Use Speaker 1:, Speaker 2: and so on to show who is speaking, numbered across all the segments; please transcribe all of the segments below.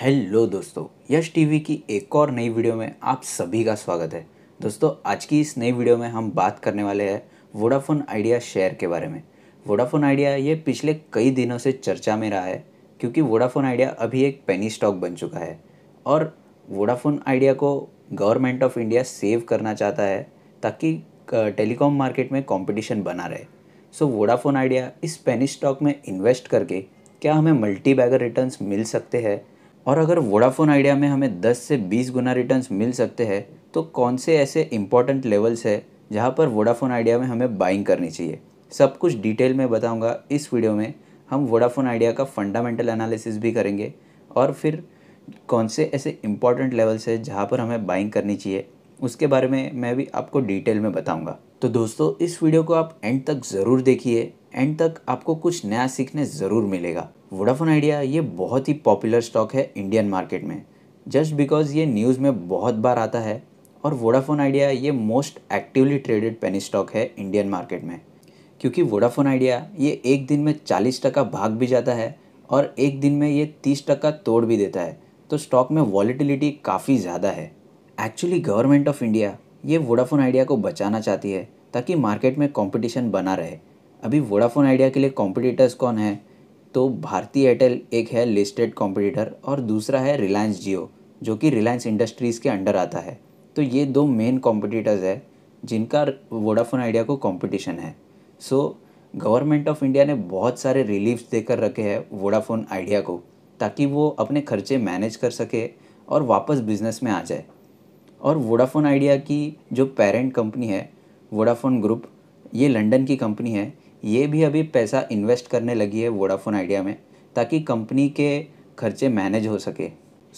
Speaker 1: hello दोस्तों यश TV की एक और नई वीडियो में आप सभी का स्वागत है दोस्तों आज की इस नई वीडियो में हम बात करने वाले हैं वोडाफोन आइडिया शेयर के बारे में वोडाफोन आइडिया ये पिछले कई दिनों से चर्चा में रहा है क्योंकि वोडाफोन आइडिया अभी एक पेनी स्टॉक बन चुका है और वोडाफोन आइडिया को गवर्नमेंट ऑफ इंडिया सेव करना चाहता है ताकि टेलीकॉम मार्केट में कंपटीशन बना रहे सो वोडाफोन आइडिया इस पेनी स्टॉक में इन्वेस्ट करके क्या हमें मल्टी बैगर रिटर्न्स मिल सकते हैं और अगर वोडाफोन आइडिया में हमें 10 से 20 गुना रिटर्न मिल सकते हैं तो कौन से ऐसे इंपॉर्टेंट लेवल्स है जहाँ पर वोडाफोन आइडिया में हमें बाइंग करनी चाहिए सब कुछ डिटेल में बताऊँगा इस वीडियो में हम वोडाफोन आइडिया का फंडामेंटल एनालिसिस भी करेंगे और फिर कौन से ऐसे इंपॉर्टेंट लेवल्स है जहाँ पर हमें बाइंग करनी चाहिए उसके बारे में मैं भी आपको डिटेल में बताऊँगा तो दोस्तों इस वीडियो को आप एंड तक ज़रूर देखिए एंड तक आपको कुछ नया सीखने ज़रूर मिलेगा वोडाफोन आइडिया ये बहुत ही पॉपुलर स्टॉक है इंडियन मार्केट में जस्ट बिकॉज ये न्यूज़ में बहुत बार आता है और वोडाफोन आइडिया ये most actively traded penny stock है इंडियन मार्केट में क्योंकि वोडाफोन आइडिया ये एक दिन में चालीस टका भाग भी जाता है और एक दिन में ये तीस टका तोड़ भी देता है तो स्टॉक में वॉलीटिलिटी काफ़ी ज़्यादा है एक्चुअली गवर्नमेंट ऑफ इंडिया ये वोडाफोन आइडिया को बचाना चाहती है ताकि मार्केट में कंपटीशन बना रहे अभी वोडाफोन आइडिया के लिए कॉम्पिटिटर्स कौन है तो भारतीय एयरटेल एक है लिस्टेड कॉम्पिटिटर और दूसरा है रिलायंस जियो जो कि रिलायंस इंडस्ट्रीज़ के अंडर आता है तो ये दो मेन कॉम्पिटिटर्स है जिनका वोडाफोन आइडिया को कॉम्पिटिशन है सो गवर्नमेंट ऑफ इंडिया ने बहुत सारे रिलीफ देकर रखे हैं वोडाफोन आइडिया को ताकि वो अपने खर्चे मैनेज कर सके और वापस बिजनेस में आ जाए और वोडाफोन आइडिया की जो पेरेंट कंपनी है वोडाफोन ग्रुप ये लंदन की कंपनी है ये भी अभी पैसा इन्वेस्ट करने लगी है वोडाफोन आइडिया में ताकि कंपनी के खर्चे मैनेज हो सके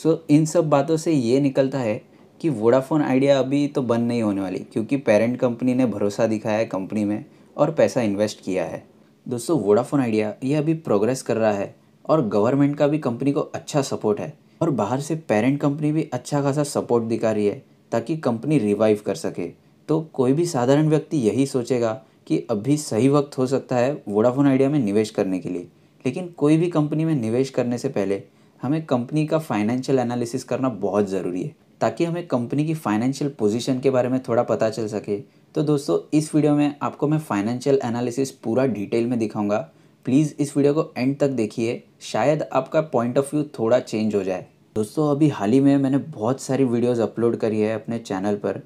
Speaker 1: सो so, इन सब बातों से ये निकलता है कि वोडाफोन आइडिया अभी तो बंद नहीं होने वाली क्योंकि पेरेंट कंपनी ने भरोसा दिखाया है कंपनी में और पैसा इन्वेस्ट किया है दोस्तों वोडाफोन आइडिया ये अभी प्रोग्रेस कर रहा है और गवर्नमेंट का भी कंपनी को अच्छा सपोर्ट है और बाहर से पेरेंट कंपनी भी अच्छा खासा सपोर्ट दिखा रही है ताकि कंपनी रिवाइव कर सके तो कोई भी साधारण व्यक्ति यही सोचेगा कि अभी सही वक्त हो सकता है वोडाफोन आइडिया में निवेश करने के लिए लेकिन कोई भी कंपनी में निवेश करने से पहले हमें कंपनी का फाइनेंशियल एनालिसिस करना बहुत ज़रूरी है ताकि हमें कंपनी की फाइनेंशियल पोजीशन के बारे में थोड़ा पता चल सके तो दोस्तों इस वीडियो में आपको मैं फाइनेंशियल एनालिसिस पूरा डिटेल में दिखाऊंगा प्लीज़ इस वीडियो को एंड तक देखिए शायद आपका पॉइंट ऑफ व्यू थोड़ा चेंज हो जाए दोस्तों अभी हाल ही में मैंने बहुत सारी वीडियोस अपलोड करी है अपने चैनल पर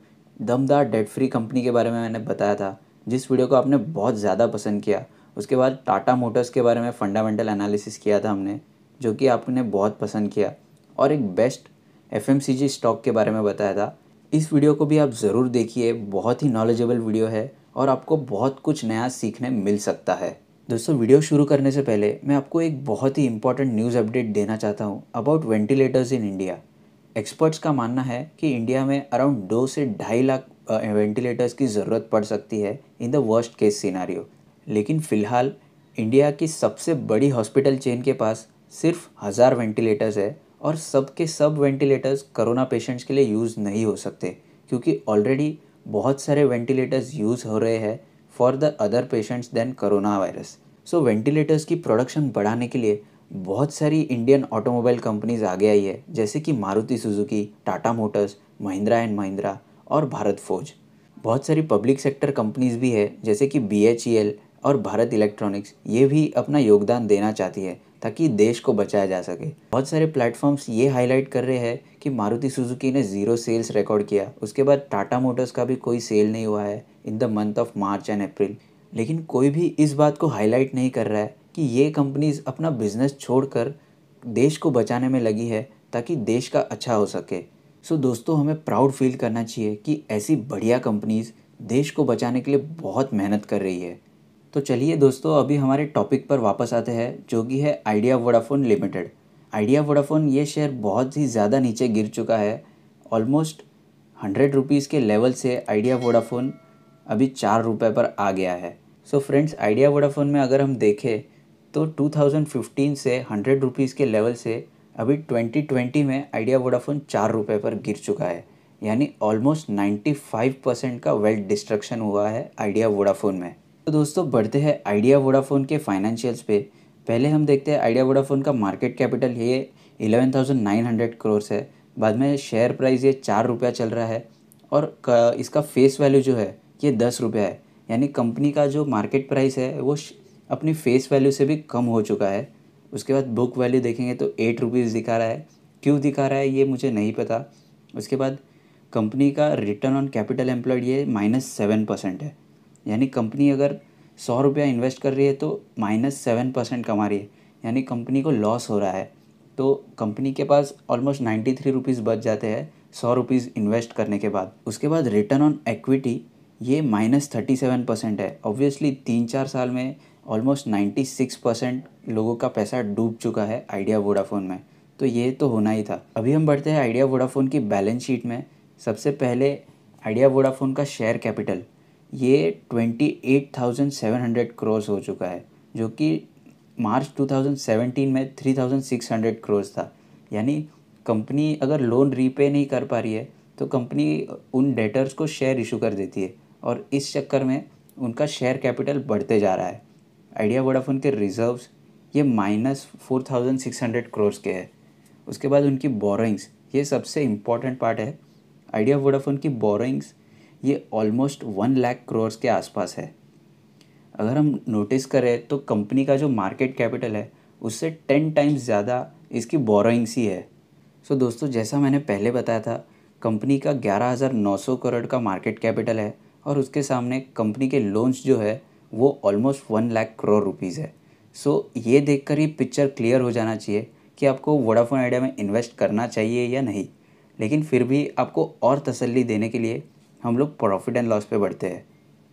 Speaker 1: दमदार डेट फ्री कंपनी के बारे में मैंने बताया था जिस वीडियो को आपने बहुत ज़्यादा पसंद किया उसके बाद टाटा मोटर्स के बारे में फंडामेंटल एनालिसिस किया था हमने जो कि आपने बहुत पसंद किया और एक बेस्ट एफ स्टॉक के बारे में बताया था इस वीडियो को भी आप ज़रूर देखिए बहुत ही नॉलेजेबल वीडियो है और आपको बहुत कुछ नया सीखने मिल सकता है दोस्तों वीडियो शुरू करने से पहले मैं आपको एक बहुत ही इंपॉर्टेंट न्यूज़ अपडेट देना चाहता हूँ about ventilators in India experts का मानना है कि इंडिया में अराउंड दो से ढाई लाख वेंटिलेटर्स की ज़रूरत पड़ सकती है in the worst case scenario लेकिन फ़िलहाल इंडिया की सबसे बड़ी हॉस्पिटल चेन के पास सिर्फ हज़ार वेंटिलेटर्स है और सब के सब वेंटिलेटर्स कोरोना पेशेंट्स के लिए यूज़ नहीं हो सकते क्योंकि ऑलरेडी बहुत सारे वेंटिलेटर्स यूज़ हो रहे हैं for the other patients than corona virus so ventilators की प्रोडक्शन बढ़ाने के लिए बहुत सारी इंडियन ऑटोमोबाइल कंपनीज आगे आई है जैसे कि Maruti Suzuki Tata Motors Mahindra and Mahindra और भारत फौज बहुत सारी पब्लिक सेक्टर कंपनीज भी है जैसे कि बी e और भारत इलेक्ट्रॉनिक्स ये भी अपना योगदान देना चाहती है ताकि देश को बचाया जा सके बहुत सारे प्लेटफॉर्म्स ये हाईलाइट कर रहे हैं कि मारुति सुजुकी ने ज़ीरो सेल्स रिकॉर्ड किया उसके बाद टाटा मोटर्स का भी कोई सेल नहीं हुआ है in the month of March and April लेकिन कोई भी इस बात को हाईलाइट नहीं कर रहा है कि ये कंपनीज अपना बिजनेस छोड़कर देश को बचाने में लगी है ताकि देश का अच्छा हो सके सो so दोस्तों हमें प्राउड फील करना चाहिए कि ऐसी बढ़िया कंपनीज़ देश को बचाने के लिए बहुत मेहनत कर रही है तो चलिए दोस्तों अभी हमारे टॉपिक पर वापस आते हैं जो कि है Idea Vodafone limited Idea Vodafone ये शेयर बहुत ही ज़्यादा नीचे गिर चुका है ऑलमोस्ट हंड्रेड रुपीज़ के लेवल से आइडिया वोडाफोन अभी चार रुपये पर आ गया है सो फ्रेंड्स आइडिया वोडाफोन में अगर हम देखें तो 2015 से हंड्रेड रुपीज़ के लेवल से अभी 2020 में आइडिया वोडाफोन चार रुपये पर गिर चुका है यानी ऑलमोस्ट 95 परसेंट का वेल्थ डिस्ट्रक्शन हुआ है आइडिया वोडाफोन में तो दोस्तों बढ़ते हैं आइडिया वोडाफोन के फाइनेंशियल्स पे पहले हम देखते हैं आइडिया वोडाफोन का मार्केट कैपिटल ये eleven thousand nine hundred crore है बाद में शेयर प्राइस ये चार रुपया चल रहा है और इसका फेस वैल्यू जो है ये दस रुपया है यानी कंपनी का जो मार्केट प्राइस है वो अपनी फेस वैल्यू से भी कम हो चुका है उसके बाद बुक वैल्यू देखेंगे तो एट रुपीज़ दिखा रहा है क्यों दिखा रहा है ये मुझे नहीं पता उसके बाद कंपनी का रिटर्न ऑन कैपिटल एम्प्लॉयड ये माइनस सेवन परसेंट है यानी कंपनी अगर सौ रुपया इन्वेस्ट कर रही है तो माइनस सेवन परसेंट कमा रही है यानी कंपनी को लॉस हो रहा है तो कंपनी के पास ऑलमोस्ट नाइन्टी थ्री रुपीज़ बच जाते हैं सौ रुपीज़ इन्वेस्ट करने के बाद उसके बाद रिटर्न ऑन एक्विटी ये माइनस थर्टी सेवन परसेंट है ऑब्वियसली तीन चार साल में ऑलमोस्ट नाइन्टी सिक्स परसेंट लोगों का पैसा डूब चुका है आइडिया वोडाफोन में तो ये तो होना ही था अभी हम बढ़ते हैं आइडिया वोडाफोन की बैलेंस शीट में सबसे पहले आइडिया वोडाफोन का शेयर कैपिटल ये twenty eight thousand seven hundred cross हो चुका है जो कि मार्च टू थाउजेंड सेवेंटीन में three thousand six hundred cross था यानी कंपनी अगर लोन रीपे नहीं कर पा रही है तो कंपनी उन डेटर्स को शेयर इशू कर देती है और इस चक्कर में उनका शेयर कैपिटल बढ़ते जा रहा है आइडिया वोडाफोन के रिजर्व्स ये minus four thousand six hundred crores के हैं उसके बाद उनकी बोरोइंग्स ये सबसे इम्पॉर्टेंट पार्ट है आइडिया वोडाफोन की बोरोइंग्स ये ऑलमोस्ट वन लाख क्रोर्स के आसपास है अगर हम नोटिस करें तो कंपनी का जो मार्केट कैपिटल है उससे टेन टाइम्स ज़्यादा इसकी बोरोइंग्स ही है सो so, दोस्तों जैसा मैंने पहले बताया था कंपनी का 11,900 करोड़ का मार्केट कैपिटल है और उसके सामने कंपनी के लोन्स जो है वो almost one lakh crore rupees है सो so, ये देख ही पिक्चर क्लियर हो जाना चाहिए कि आपको वोडाफोन आइडिया में इन्वेस्ट करना चाहिए या नहीं लेकिन फिर भी आपको और तसल्ली देने के लिए हम लोग प्रॉफिट एंड लॉस पे बढ़ते हैं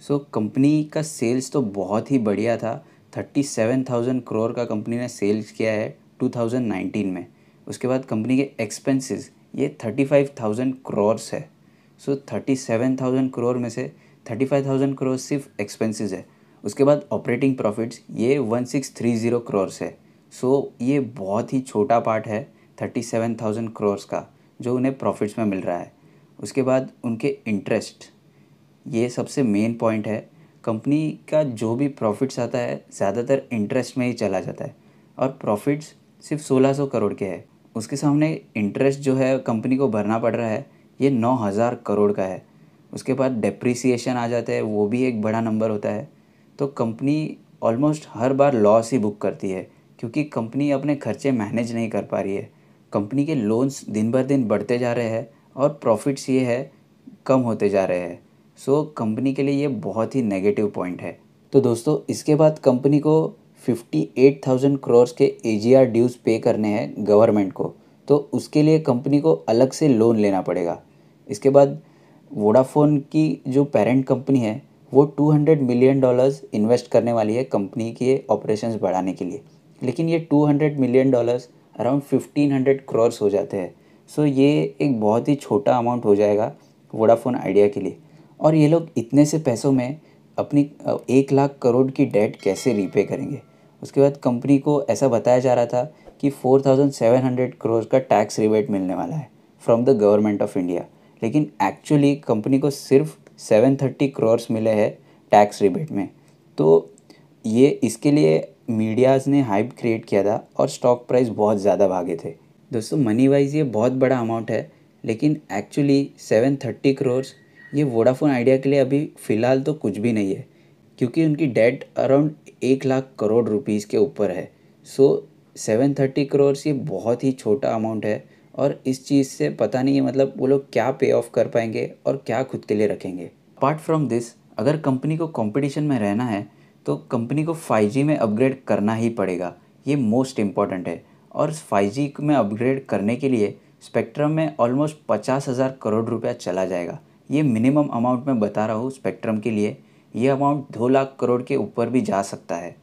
Speaker 1: सो so, कंपनी का सेल्स तो बहुत ही बढ़िया था थर्टी सेवन थाउजेंड करोड़ का कंपनी ने सेल्स किया है टू थाउजेंड नाइनटीन में उसके बाद कंपनी के एक्सपेंसेस ये थर्टी फाइव थाउजेंड करोर्स है so thirty seven thousand crore में से थर्टी फाइव थाउजेंड करोर सिर्फ एक्सपेंसेस है उसके बाद ऑपरेटिंग प्रॉफिट्स ये one six three zero crores है सो so, ये बहुत ही छोटा पार्ट है थर्टी सेवन थाउजेंड करोर्स का जो उन्हें प्रॉफिट्स में मिल रहा है उसके बाद उनके इंटरेस्ट ये सबसे मेन पॉइंट है कंपनी का जो भी प्रॉफिट्स आता है ज़्यादातर इंटरेस्ट में ही चला जाता है और प्रॉफिट्स सिर्फ 1600 करोड़ के है उसके सामने इंटरेस्ट जो है कंपनी को भरना पड़ रहा है ये 9000 करोड़ का है उसके बाद डेप्रिसिएशन आ जाता है वो भी एक बड़ा नंबर होता है तो कंपनी ऑलमोस्ट हर बार लॉस ही बुक करती है क्योंकि कंपनी अपने खर्चे मैनेज नहीं कर पा रही है कंपनी के लोन्स दिन भर दिन बढ़ते जा रहे हैं और प्रॉफिट्स ये है कम होते जा रहे हैं सो कंपनी के लिए ये बहुत ही नेगेटिव पॉइंट है तो दोस्तों इसके बाद कंपनी को 58,000 करोड़ के ए ड्यूज़ पे करने हैं गवर्नमेंट को तो उसके लिए कंपनी को अलग से लोन लेना पड़ेगा इसके बाद वोडाफोन की जो पेरेंट कंपनी है वो 200 मिलियन डॉलर्स इन्वेस्ट करने वाली है कंपनी के ऑपरेशंस बढ़ाने के लिए लेकिन ये 200 मिलियन डॉलर्स अराउंड 1500 क्रोर्स हो जाते हैं सो ये एक बहुत ही छोटा अमाउंट हो जाएगा वोडाफोन आइडिया के लिए और ये लोग इतने से पैसों में अपनी एक लाख करोड़ की डेट कैसे रीपे करेंगे उसके बाद कंपनी को ऐसा बताया जा रहा था कि 4,700 करोड़ का टैक्स रिबेट मिलने वाला है from the government of India लेकिन एक्चुअली कंपनी को सिर्फ 730 करोर्स मिले हैं टैक्स रिबेट में तो ये इसके लिए मीडियाज़ ने हाइप क्रिएट किया था और स्टॉक प्राइस बहुत ज़्यादा भागे थे दोस्तों मनी वाइज ये बहुत बड़ा अमाउंट है लेकिन एक्चुअली सेवन थर्टी करोर्स ये वोडाफोन आइडिया के लिए अभी फ़िलहाल तो कुछ भी नहीं है क्योंकि उनकी डेट अराउंड एक लाख करोड़ रुपीज़ के ऊपर है सो सेवन थर्टी करोर्स ये बहुत ही छोटा अमाउंट है और इस चीज़ से पता नहीं है मतलब वो लोग क्या पे ऑफ कर पाएंगे और क्या खुद के लिए रखेंगे अपार्ट फ्रॉम दिस अगर कंपनी को कंपटीशन में रहना है तो कंपनी को 5G में अपग्रेड करना ही पड़ेगा ये मोस्ट इम्पॉर्टेंट है और फाइव में अपग्रेड करने के लिए स्पेक्ट्रम में ऑलमोस्ट पचास हज़ार करोड़ रुपया चला जाएगा ये मिनिमम अमाउंट मैं बता रहा हूँ स्पेक्ट्रम के लिए ये अमाउंट दो लाख करोड़ के ऊपर भी जा सकता है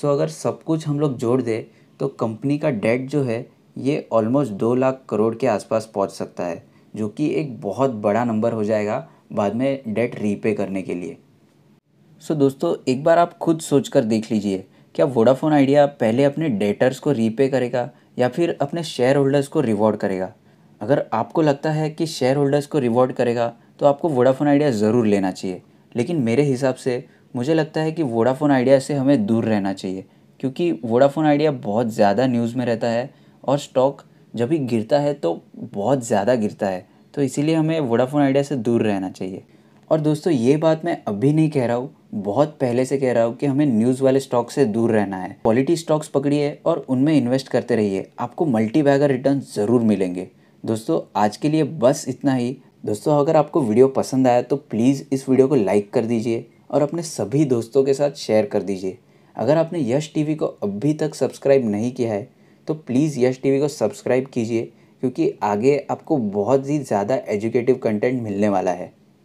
Speaker 1: सो अगर सब कुछ हम लोग जोड़ दें तो कंपनी का डेट जो है ये ऑलमोस्ट दो लाख करोड़ के आसपास पहुंच सकता है जो कि एक बहुत बड़ा नंबर हो जाएगा बाद में डेट रीपे करने के लिए सो so, दोस्तों एक बार आप खुद सोच कर देख लीजिए क्या वोडाफोन आइडिया पहले अपने डेटर्स को रीपे करेगा या फिर अपने शेयर होल्डर्स को रिवॉर्ड करेगा अगर आपको लगता है कि शेयर होल्डर्स को रिवॉर्ड करेगा तो आपको वोडाफोन आइडिया ज़रूर लेना चाहिए लेकिन मेरे हिसाब से मुझे लगता है कि वोडाफोन आइडिया से हमें दूर रहना चाहिए क्योंकि वोडाफोन आइडिया बहुत ज़्यादा न्यूज़ में रहता है और स्टॉक जब भी गिरता है तो बहुत ज़्यादा गिरता है तो इसीलिए हमें वोडाफोन आइडिया से दूर रहना चाहिए और दोस्तों ये बात मैं अभी नहीं कह रहा हूँ बहुत पहले से कह रहा हूँ कि हमें न्यूज़ वाले स्टॉक से दूर रहना है क्वालिटी स्टॉक्स पकड़िए और उनमें इन्वेस्ट करते रहिए आपको मल्टी बैगर रिटर्न ज़रूर मिलेंगे दोस्तों आज के लिए बस इतना ही दोस्तों अगर आपको वीडियो पसंद आया तो प्लीज़ इस वीडियो को लाइक कर दीजिए और अपने सभी दोस्तों के साथ शेयर कर दीजिए अगर आपने यश टीवी को अभी तक सब्सक्राइब नहीं किया है तो प्लीज़ यश टीवी को सब्सक्राइब कीजिए क्योंकि आगे आपको बहुत ही ज़्यादा एजुकेटिव कंटेंट मिलने वाला है